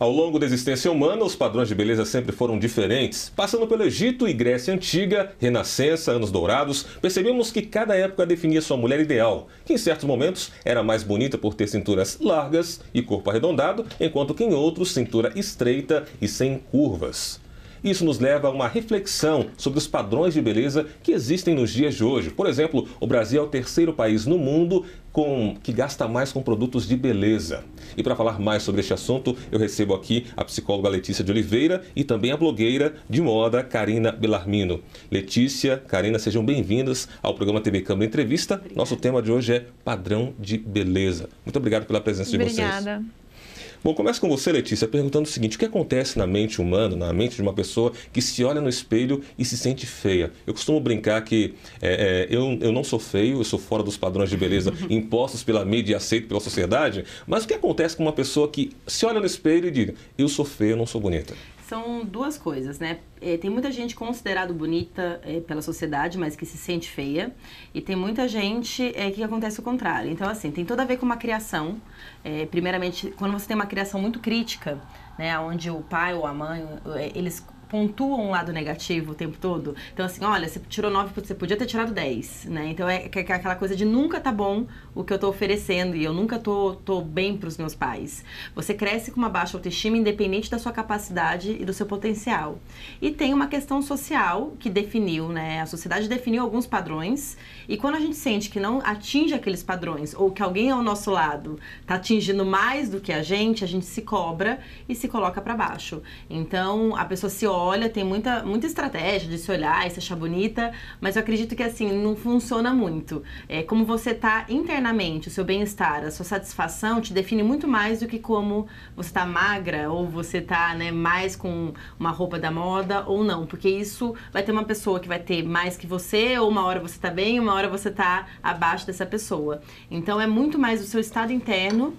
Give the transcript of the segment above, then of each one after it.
Ao longo da existência humana, os padrões de beleza sempre foram diferentes. Passando pelo Egito e Grécia Antiga, Renascença, Anos Dourados, percebemos que cada época definia sua mulher ideal, que em certos momentos era mais bonita por ter cinturas largas e corpo arredondado, enquanto que em outros cintura estreita e sem curvas. Isso nos leva a uma reflexão sobre os padrões de beleza que existem nos dias de hoje. Por exemplo, o Brasil é o terceiro país no mundo com, que gasta mais com produtos de beleza. E para falar mais sobre este assunto, eu recebo aqui a psicóloga Letícia de Oliveira e também a blogueira de moda Karina Belarmino. Letícia, Karina, sejam bem-vindas ao programa TV Câmara Entrevista. Nosso tema de hoje é padrão de beleza. Muito obrigado pela presença Obrigada. de vocês. Obrigada. Bom, começo com você, Letícia, perguntando o seguinte: o que acontece na mente humana, na mente de uma pessoa que se olha no espelho e se sente feia? Eu costumo brincar que é, é, eu, eu não sou feio, eu sou fora dos padrões de beleza uhum. impostos pela mídia e aceito pela sociedade, mas o que acontece com uma pessoa que se olha no espelho e diz: eu sou feia, eu não sou bonita? são duas coisas, né? É, tem muita gente considerada bonita é, pela sociedade, mas que se sente feia, e tem muita gente é, que acontece o contrário. Então, assim, tem tudo a ver com uma criação. É, primeiramente, quando você tem uma criação muito crítica, né, onde o pai ou a mãe, é, eles pontuam um lado negativo o tempo todo. Então, assim, olha, você tirou 9, você podia ter tirado 10, né? Então é, é aquela coisa de nunca tá bom o que eu tô oferecendo e eu nunca tô, tô bem pros meus pais. Você cresce com uma baixa autoestima independente da sua capacidade e do seu potencial. E tem uma questão social que definiu, né? A sociedade definiu alguns padrões e quando a gente sente que não atinge aqueles padrões ou que alguém ao nosso lado tá atingindo mais do que a gente, a gente se cobra e se coloca para baixo. Então, a pessoa se olha olha, tem muita, muita estratégia de se olhar e se achar bonita, mas eu acredito que assim, não funciona muito. É, como você tá internamente, o seu bem-estar, a sua satisfação te define muito mais do que como você tá magra ou você tá né, mais com uma roupa da moda ou não, porque isso vai ter uma pessoa que vai ter mais que você, ou uma hora você tá bem, uma hora você tá abaixo dessa pessoa. Então é muito mais o seu estado interno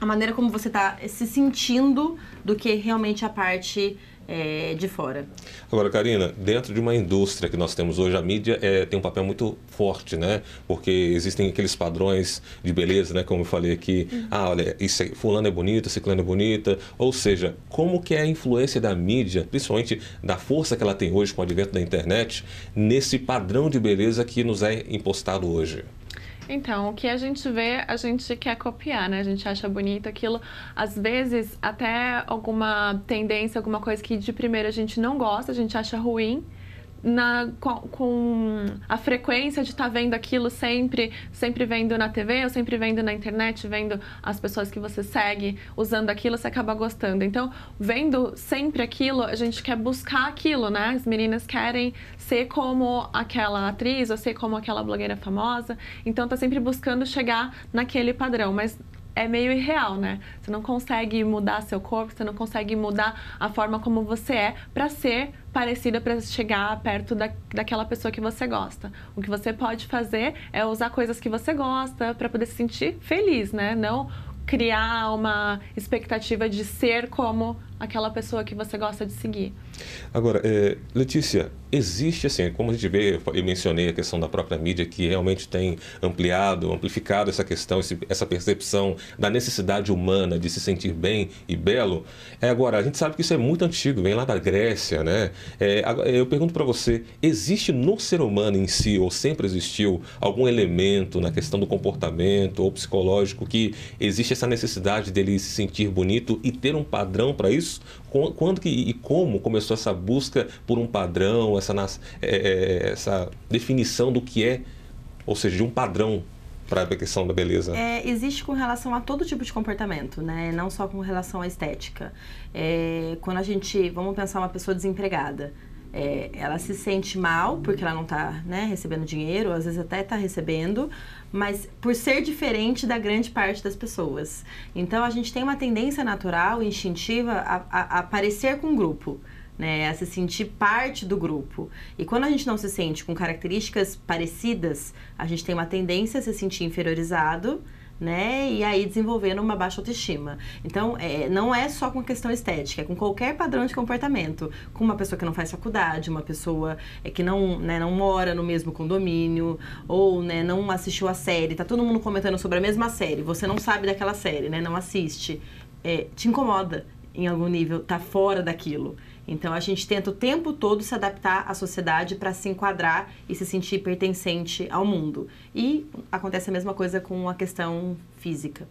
a maneira como você está se sentindo do que realmente a parte é, de fora. Agora, Karina, dentro de uma indústria que nós temos hoje, a mídia é, tem um papel muito forte, né? Porque existem aqueles padrões de beleza, né? Como eu falei aqui, uhum. ah, olha, isso é, fulano é bonita, ciclano é bonita. Ou seja, como que é a influência da mídia, principalmente da força que ela tem hoje com o advento da internet, nesse padrão de beleza que nos é impostado hoje? Então, o que a gente vê, a gente quer copiar, né? A gente acha bonito aquilo. Às vezes, até alguma tendência, alguma coisa que de primeira a gente não gosta, a gente acha ruim na, com, com, a frequência de estar tá vendo aquilo sempre, sempre vendo na TV, ou sempre vendo na internet, vendo as pessoas que você segue usando aquilo, você acaba gostando. Então, vendo sempre aquilo, a gente quer buscar aquilo, né? As meninas querem ser como aquela atriz, ou ser como aquela blogueira famosa. Então, tá sempre buscando chegar naquele padrão. Mas é meio irreal, né? Você não consegue mudar seu corpo, você não consegue mudar a forma como você é para ser parecida, para chegar perto da, daquela pessoa que você gosta. O que você pode fazer é usar coisas que você gosta para poder se sentir feliz, né? Não criar uma expectativa de ser como aquela pessoa que você gosta de seguir. Agora, é, Letícia, existe assim, como a gente vê, eu mencionei a questão da própria mídia que realmente tem ampliado, amplificado essa questão, esse, essa percepção da necessidade humana de se sentir bem e belo. É, agora, a gente sabe que isso é muito antigo, vem lá da Grécia, né? É, eu pergunto para você, existe no ser humano em si, ou sempre existiu, algum elemento na questão do comportamento ou psicológico que existe essa necessidade dele se sentir bonito e ter um padrão para isso? isso, quando que, e como começou essa busca por um padrão, essa, é, é, essa definição do que é, ou seja, de um padrão para a questão da beleza? É, existe com relação a todo tipo de comportamento, né? Não só com relação à estética. É, quando a gente, vamos pensar uma pessoa desempregada, é, ela se sente mal porque ela não está né, recebendo dinheiro, às vezes até está recebendo, mas por ser diferente da grande parte das pessoas. Então a gente tem uma tendência natural, instintiva, a, a, a parecer com o um grupo. Né, a se sentir parte do grupo. E quando a gente não se sente com características parecidas, a gente tem uma tendência a se sentir inferiorizado né? E aí desenvolvendo uma baixa autoestima. Então, é, não é só com questão estética, é com qualquer padrão de comportamento. Com uma pessoa que não faz faculdade, uma pessoa é, que não, né, não mora no mesmo condomínio, ou né, não assistiu a série, tá todo mundo comentando sobre a mesma série, você não sabe daquela série, né? Não assiste. É, te incomoda em algum nível, tá fora daquilo. Então a gente tenta o tempo todo se adaptar à sociedade para se enquadrar e se sentir pertencente ao mundo. E acontece a mesma coisa com a questão física.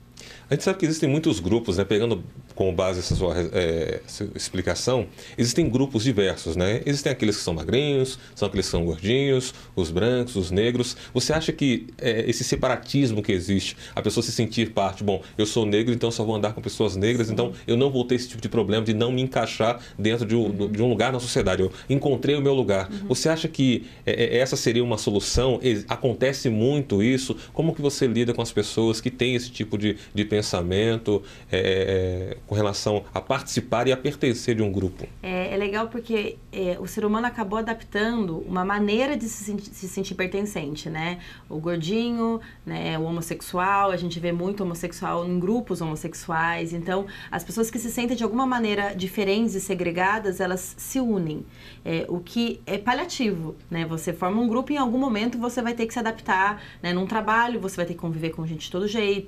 A gente sabe que existem muitos grupos, né? Pegando como base essa sua, é, explicação, existem grupos diversos, né? Existem aqueles que são magrinhos, são aqueles que são gordinhos, os brancos, os negros. Você acha que é, esse separatismo que existe, a pessoa se sentir parte, bom, eu sou negro, então só vou andar com pessoas negras, então eu não vou ter esse tipo de problema de não me encaixar dentro de um, de um lugar na sociedade. Eu encontrei o meu lugar. Uhum. Você acha que é, é essa seria uma solução? Acontece muito isso? Como que você lida com as pessoas que têm esse esse tipo de, de pensamento é, é, com relação a participar e a pertencer de um grupo. É, é legal porque é, o ser humano acabou adaptando uma maneira de se sentir, se sentir pertencente, né? O gordinho, né, o homossexual, a gente vê muito homossexual em grupos homossexuais. Então, as pessoas que se sentem de alguma maneira diferentes e segregadas, elas se unem. É, o que é paliativo, né? Você forma um grupo e em algum momento você vai ter que se adaptar, né? Num trabalho você vai ter que conviver com gente de todo jeito,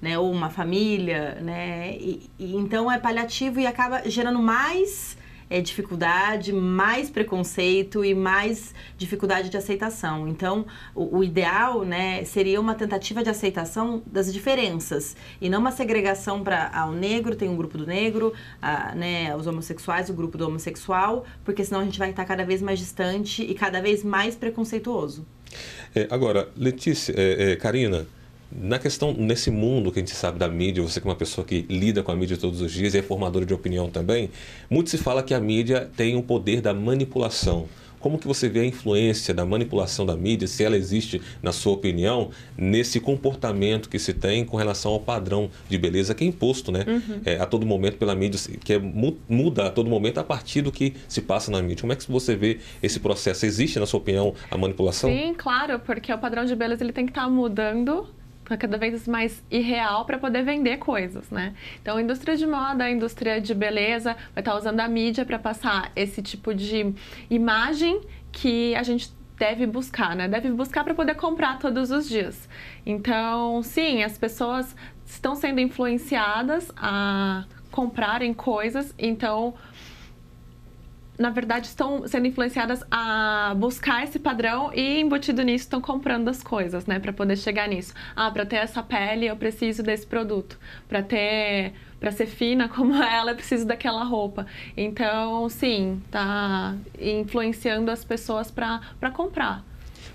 né? Ou uma família, né? E, e, então é paliativo e acaba gerando mais é, dificuldade, mais preconceito e mais dificuldade de aceitação. Então, o, o, ideal né, seria uma tentativa de aceitação das diferenças e não uma segregação para ah, o negro tem um grupo do negro, ah, né, os homossexuais o grupo do homossexual, porque senão a gente vai estar cada vez mais distante e cada vez mais preconceituoso. É, agora, Letícia, é, é Karina na questão, nesse mundo que a gente sabe da mídia, você que é uma pessoa que lida com a mídia todos os dias e é formadora de opinião também, muito se fala que a mídia tem o poder da manipulação. Como que você vê a influência da manipulação da mídia, se ela existe, na sua opinião, nesse comportamento que se tem com relação ao padrão de beleza que é imposto né? Uhum. É, a todo momento pela mídia, que é, muda a todo momento a partir do que se passa na mídia? Como é que você vê esse processo? Existe, na sua opinião, a manipulação? Sim, claro, porque o padrão de beleza ele tem que estar tá mudando cada vez mais irreal para poder vender coisas, né? Então, a indústria de moda, a indústria de beleza vai estar tá usando a mídia para passar esse tipo de imagem que a gente deve buscar, né? Deve buscar para poder comprar todos os dias. Então, sim, as pessoas estão sendo influenciadas a comprarem coisas, então na verdade, estão sendo influenciadas a buscar esse padrão e embutido nisso estão comprando as coisas, né, para poder chegar nisso. Ah, para ter essa pele eu preciso desse produto. Para ter para ser fina como ela, eu preciso daquela roupa. Então, sim, tá influenciando as pessoas para comprar.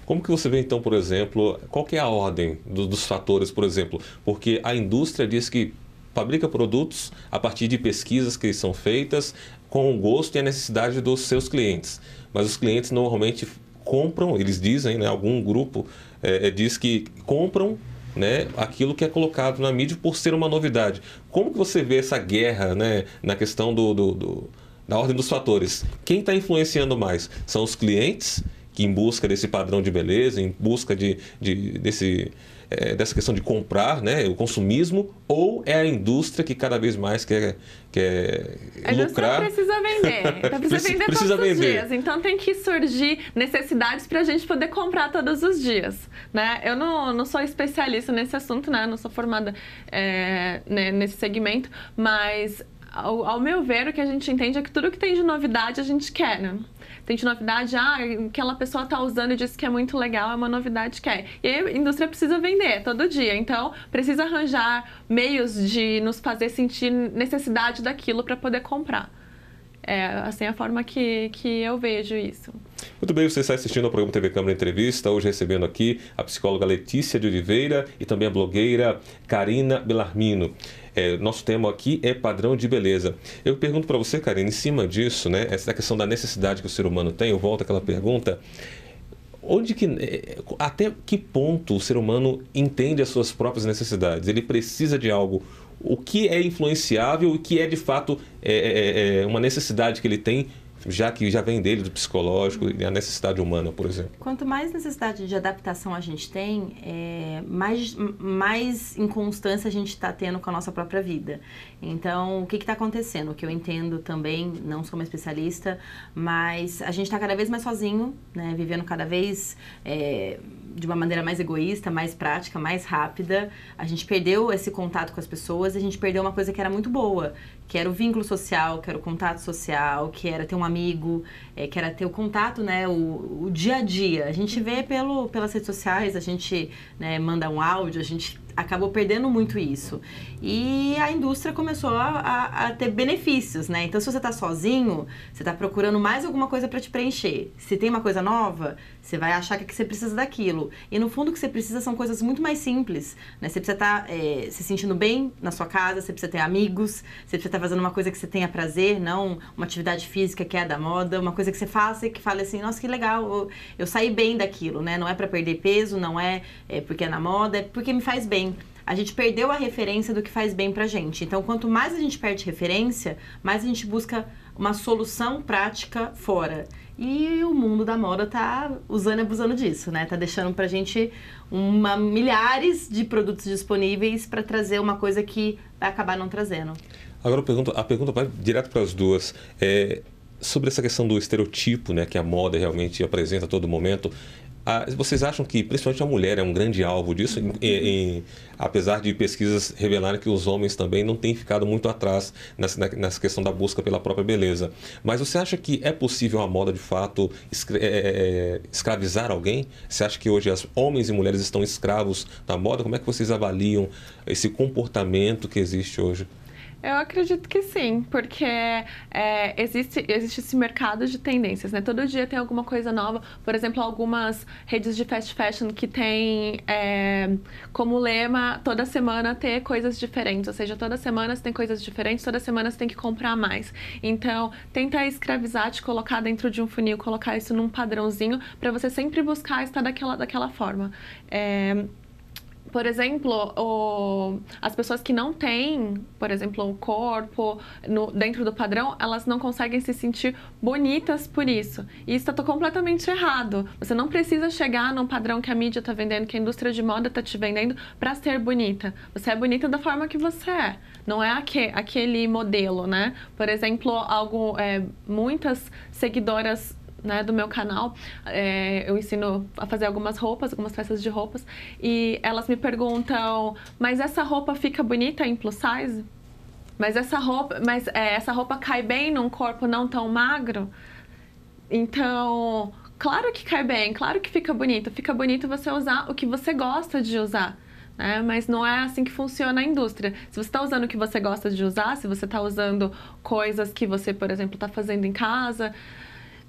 Como que você vê, então, por exemplo, qual que é a ordem do, dos fatores, por exemplo? Porque a indústria diz que fabrica produtos a partir de pesquisas que são feitas com o gosto e a necessidade dos seus clientes. Mas os clientes normalmente compram, eles dizem, né, algum grupo é, diz que compram né, aquilo que é colocado na mídia por ser uma novidade. Como que você vê essa guerra né, na questão do, do, do da ordem dos fatores? Quem está influenciando mais? São os clientes que em busca desse padrão de beleza, em busca de, de desse é, dessa questão de comprar, né, o consumismo, ou é a indústria que cada vez mais quer, quer a lucrar? precisa vender, então precisa, precisa vender precisa todos vender. os dias. Então tem que surgir necessidades para a gente poder comprar todos os dias. Né? Eu não, não sou especialista nesse assunto, né? não sou formada é, né, nesse segmento, mas ao, ao, meu ver, o que a gente entende é que tudo que tem de novidade a gente quer, né? tem de novidade, ah, aquela pessoa tá usando e disse que é muito legal, é uma novidade que é. E a indústria precisa vender todo dia, então precisa arranjar meios de nos fazer sentir necessidade daquilo para poder comprar. É assim é a forma que, que eu vejo isso. Muito bem, você está assistindo ao programa TV Câmara Entrevista, hoje recebendo aqui a psicóloga Letícia de Oliveira e também a blogueira Karina Belarmino. É, nosso tema aqui é padrão de beleza. Eu pergunto para você, Karina, em cima disso, né, essa questão da necessidade que o ser humano tem, eu volto àquela pergunta, onde que é, até que ponto o ser humano entende as suas próprias necessidades? Ele precisa de algo o que é influenciável e o que é de fato é, é, é, é uma necessidade que ele tem já que já vem dele do psicológico e a necessidade humana, por exemplo. Quanto mais necessidade de adaptação a gente tem, é, mais, mais inconstância a gente está tendo com a nossa própria vida. Então, o que está acontecendo? O que eu entendo também, não sou uma especialista, mas a gente está cada vez mais sozinho, né? vivendo cada vez é, de uma maneira mais egoísta, mais prática, mais rápida. A gente perdeu esse contato com as pessoas, a gente perdeu uma coisa que era muito boa, que era o vínculo social, que era o contato social, que era ter um amigo, é, que era ter o contato, né, o, o, dia a dia. A gente vê pelo, pelas redes sociais, a gente né, manda um áudio, a gente acabou perdendo muito isso. E a indústria começou a, a, a ter benefícios, né? Então, se você está sozinho, você está procurando mais alguma coisa para te preencher. Se tem uma coisa nova, você vai achar que você precisa daquilo. E no fundo, o que você precisa são coisas muito mais simples, né? Você precisa estar tá, é, se sentindo bem na sua casa, você precisa ter amigos, você precisa estar tá fazendo uma coisa que você tenha prazer, não uma atividade física que é da moda, uma coisa que você faça e que fale assim, nossa, que legal, eu, eu saí bem daquilo, né? Não é para perder peso, não é, é porque é na moda, é porque me faz bem bem. A gente perdeu a referência do que faz bem pra gente. Então, quanto mais a gente perde referência, mais a gente busca uma solução prática fora. E o mundo da moda tá usando e abusando disso, né? Tá deixando pra gente uma, milhares de produtos disponíveis para trazer uma coisa que vai acabar não trazendo. Agora pergunto, a pergunta vai direto para as duas. É, sobre essa questão do estereotipo, né, que a moda realmente apresenta a todo momento, vocês acham que, principalmente a mulher, é um grande alvo disso? Em, em, apesar de pesquisas revelarem que os homens também não têm ficado muito atrás nessa, nessa questão da busca pela própria beleza. Mas você acha que é possível a moda, de fato, escra é, é, é, escravizar alguém? Você acha que hoje as homens e mulheres estão escravos da moda? Como é que vocês avaliam esse comportamento que existe hoje? Eu acredito que sim, porque é, existe, existe esse mercado de tendências, né? Todo dia tem alguma coisa nova. Por exemplo, algumas redes de fast fashion que tem é, como lema toda semana ter coisas diferentes. Ou seja, toda semana você tem coisas diferentes, toda semana você tem que comprar mais. Então, tenta escravizar, te colocar dentro de um funil, colocar isso num padrãozinho para você sempre buscar estar daquela, daquela forma. É, por exemplo, o, as pessoas que não têm, por exemplo, o corpo no, dentro do padrão, elas não conseguem se sentir bonitas por isso. E isso está completamente errado. Você não precisa chegar no padrão que a mídia está vendendo, que a indústria de moda está te vendendo, para ser bonita. Você é bonita da forma que você é. Não é aquele, aquele modelo, né? Por exemplo, algo, é, muitas seguidoras né, do meu canal, é, eu ensino a fazer algumas roupas, algumas peças de roupas, e elas me perguntam, mas essa roupa fica bonita em plus size? Mas essa roupa, mas é, essa roupa cai bem num corpo não tão magro? Então, claro que cai bem, claro que fica bonito. Fica bonito você usar o que você gosta de usar. Né? Mas não é assim que funciona a indústria. Se você está usando o que você gosta de usar, se você está usando coisas que você, por exemplo, está fazendo em casa,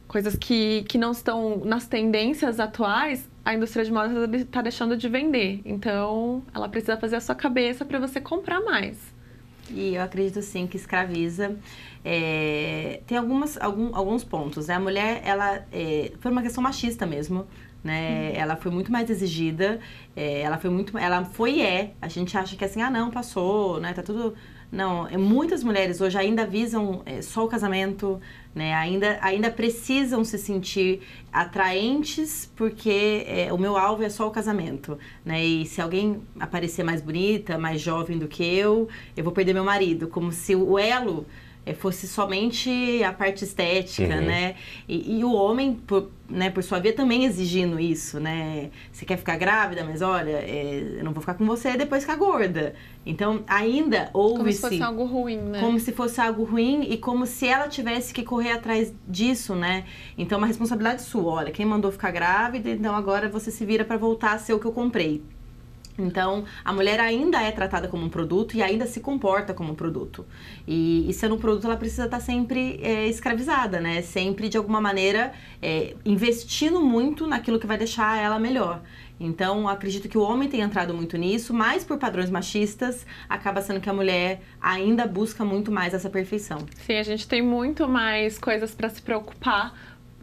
coisas que, que não estão nas tendências atuais, a indústria de moda está tá deixando de vender. Então, ela precisa fazer a sua cabeça para você comprar mais. E eu acredito sim que escraviza. É, tem algumas, algum, alguns pontos. Né? A mulher, ela é, foi uma questão machista mesmo. Né? Uhum. Ela foi muito mais exigida, é, ela foi muito, ela foi e é. A gente acha que é assim, ah não, passou, né? Tá tudo não, é, muitas mulheres hoje ainda visam é, só o casamento, né? Ainda, ainda precisam se sentir atraentes porque é, o meu alvo é só o casamento, né? E se alguém aparecer mais bonita, mais jovem do que eu, eu vou perder meu marido, como se o elo é, fosse somente a parte estética, uhum. né? E, e, o homem, por, né, por sua via, também exigindo isso, né? Você quer ficar grávida, mas olha, é, eu não vou ficar com você depois ficar gorda. Então, ainda houve-se... Como se fosse algo ruim, né? Como se fosse algo ruim e como se ela tivesse que correr atrás disso, né? Então, é uma responsabilidade sua. Olha, quem mandou ficar grávida, então agora você se vira para voltar a ser o que eu comprei. Então, a mulher ainda é tratada como um produto e ainda se comporta como um produto. E, e sendo um produto, ela precisa estar tá sempre é, escravizada, né? Sempre, de alguma maneira, é, investindo muito naquilo que vai deixar ela melhor. Então, acredito que o homem tem entrado muito nisso, mas por padrões machistas, acaba sendo que a mulher ainda busca muito mais essa perfeição. Sim, a gente tem muito mais coisas para se preocupar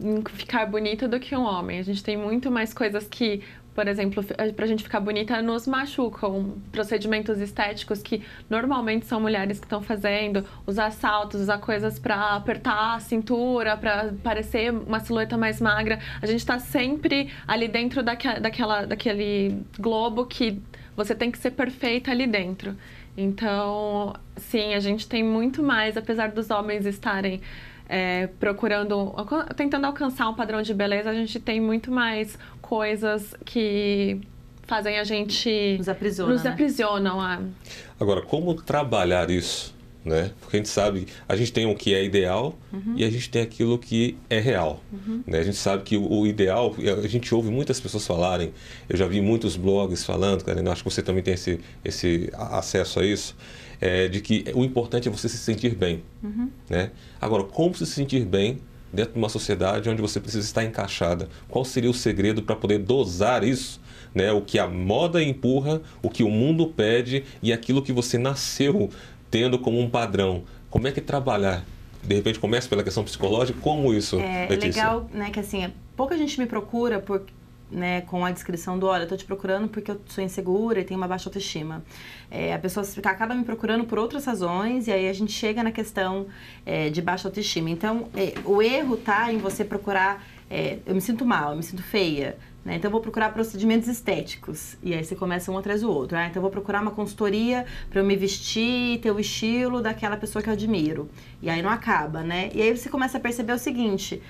em ficar bonita do que um homem. A gente tem muito mais coisas que por exemplo, eh, pra gente ficar bonita, nos machucam. Procedimentos estéticos que normalmente são mulheres que estão fazendo, usar saltos, usar coisas para apertar a cintura, para parecer uma silhueta mais magra. A gente tá sempre ali dentro daquela, daquele globo que você tem que ser perfeita ali dentro. Então, sim, a gente tem muito mais, apesar dos homens estarem é, procurando, tentando alcançar um padrão de beleza, a gente tem muito mais coisas que fazem a gente. Nos aprisiona. Nos né? aprisionam. A... É. Agora, como trabalhar isso? né? Porque a gente sabe, a gente tem o que é ideal uhum. e a gente tem aquilo que é real, uhum. né? A gente sabe que o, o, ideal, a gente ouve muitas pessoas falarem, eu já vi muitos blogs falando, eu acho que você também tem esse, esse acesso a isso, é, de que o importante é você se sentir bem, uhum. né? Agora, como se sentir bem dentro de uma sociedade onde você precisa estar encaixada? Qual seria o segredo para poder dosar isso né, o que a moda empurra, o que o mundo pede e aquilo que você nasceu tendo como um padrão. Como é que trabalhar? De repente começa pela questão psicológica, como isso? É, é Letícia? legal, né, que assim, pouca gente me procura por, né, com a descrição do olha, eu tô te procurando porque eu sou insegura e tenho uma baixa autoestima. É, a pessoa acaba me procurando por outras razões e aí a gente chega na questão é, de baixa autoestima. Então, é, o erro tá em você procurar, é, eu me sinto mal, eu me sinto feia, né? Então, eu vou procurar procedimentos estéticos. E aí você começa um atrás do outro. Ah, então, eu vou procurar uma consultoria para eu me vestir, ter o estilo daquela pessoa que eu admiro. E aí não acaba, né? E aí você começa a perceber o seguinte: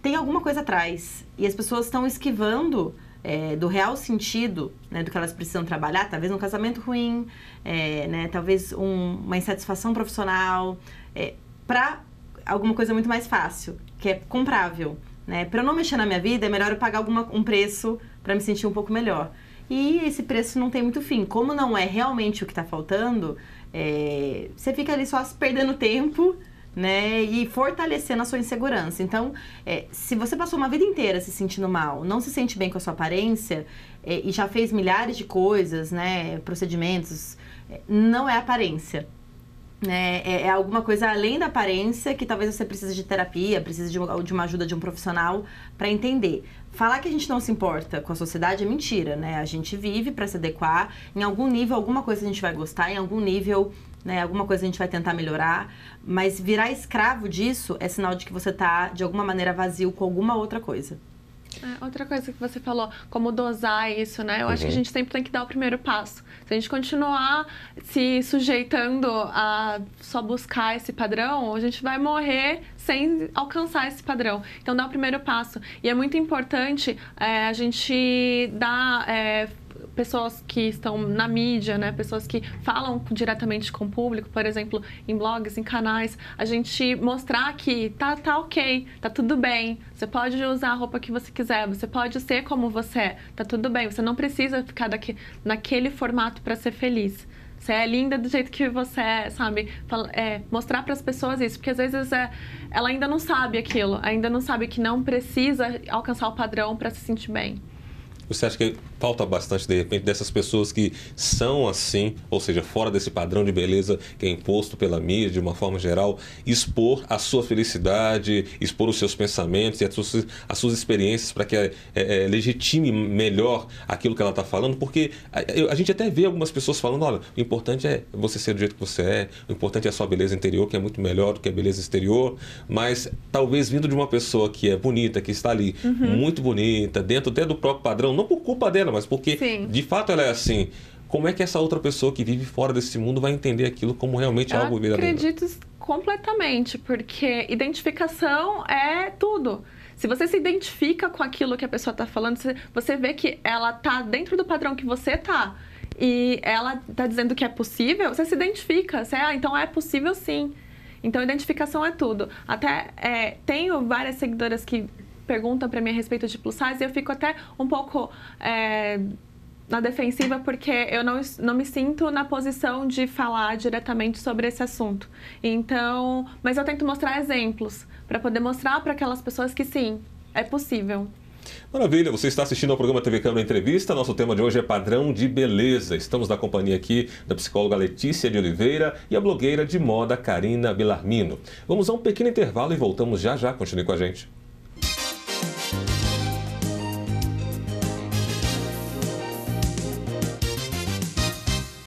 tem alguma coisa atrás. E as pessoas estão esquivando é, do real sentido né, do que elas precisam trabalhar, talvez um casamento ruim, é, né, talvez um, uma insatisfação profissional, é, para alguma coisa muito mais fácil, que é comprável. Né? Para eu não mexer na minha vida, é melhor eu pagar alguma, um preço para me sentir um pouco melhor. E esse preço não tem muito fim. Como não é realmente o que está faltando, é, você fica ali só perdendo tempo né? E fortalecendo a sua insegurança. Então, é, se você passou uma vida inteira se sentindo mal, não se sente bem com a sua aparência é, e já fez milhares de coisas, né? Procedimentos, é, não é aparência né? É, é, alguma coisa além da aparência que talvez você precise de terapia, precise de, de uma ajuda de um profissional para entender. Falar que a gente não se importa com a sociedade é mentira, né? A gente vive para se adequar. Em algum nível, alguma coisa a gente vai gostar, em algum nível, né, alguma coisa a gente vai tentar melhorar. Mas virar escravo disso é sinal de que você tá, de alguma maneira, vazio com alguma outra coisa. É, outra coisa que você falou, como dosar isso, né? Eu uhum. acho que a uhum. gente sempre tem que dar o primeiro passo. Se a gente continuar se sujeitando a só buscar esse padrão, a gente vai morrer sem alcançar esse padrão. Então, dá o primeiro passo. E é muito importante é, a gente dar. É, pessoas que estão na mídia, né? Pessoas que falam diretamente com o público, por exemplo, em blogs, em canais, a gente mostrar que tá, tá ok, tá tudo bem, você pode usar a roupa que você quiser, você pode ser como você é, tá tudo bem, você não precisa ficar daqui, naquele formato para ser feliz. Você é linda do jeito que você é, sabe? É, mostrar para as pessoas isso, porque às vezes é, ela ainda não sabe aquilo, ainda não sabe que não precisa alcançar o padrão para se sentir bem. Você acha que falta bastante, de repente, dessas pessoas que são assim, ou seja, fora desse padrão de beleza que é imposto pela mídia, de uma forma geral, expor a sua felicidade, expor os seus pensamentos e as suas, as suas experiências para que é, é, é, legitime melhor aquilo que ela está falando? Porque a, a gente até vê algumas pessoas falando: olha, o importante é você ser do jeito que você é, o importante é a sua beleza interior, que é muito melhor do que a beleza exterior, mas talvez vindo de uma pessoa que é bonita, que está ali, uhum. muito bonita, dentro até do próprio padrão, não por culpa dela, mas porque Sim. de fato ela é assim. Como é que essa outra pessoa que vive fora desse mundo vai entender aquilo como realmente eu algo verdadeiro? Acredito completamente, porque identificação é tudo. Se você se identifica com aquilo que a pessoa está falando, você vê que ela está dentro do padrão que você está e ela tá dizendo que é possível, você se identifica. Você, ah, então é possível sim. Então, identificação é tudo. Até é, tenho várias seguidoras que perguntam para mim a respeito de plus size, eu fico até um pouco é, na defensiva porque eu não, não me sinto na posição de falar diretamente sobre esse assunto. Então, mas eu tento mostrar exemplos para poder mostrar para aquelas pessoas que sim, é possível. Maravilha, você está assistindo ao programa TV Câmara Entrevista. Nosso tema de hoje é padrão de beleza. Estamos na companhia aqui da psicóloga Letícia de Oliveira e a blogueira de moda Karina Bilarmino. Vamos a um pequeno intervalo e voltamos já já. Continue com a gente.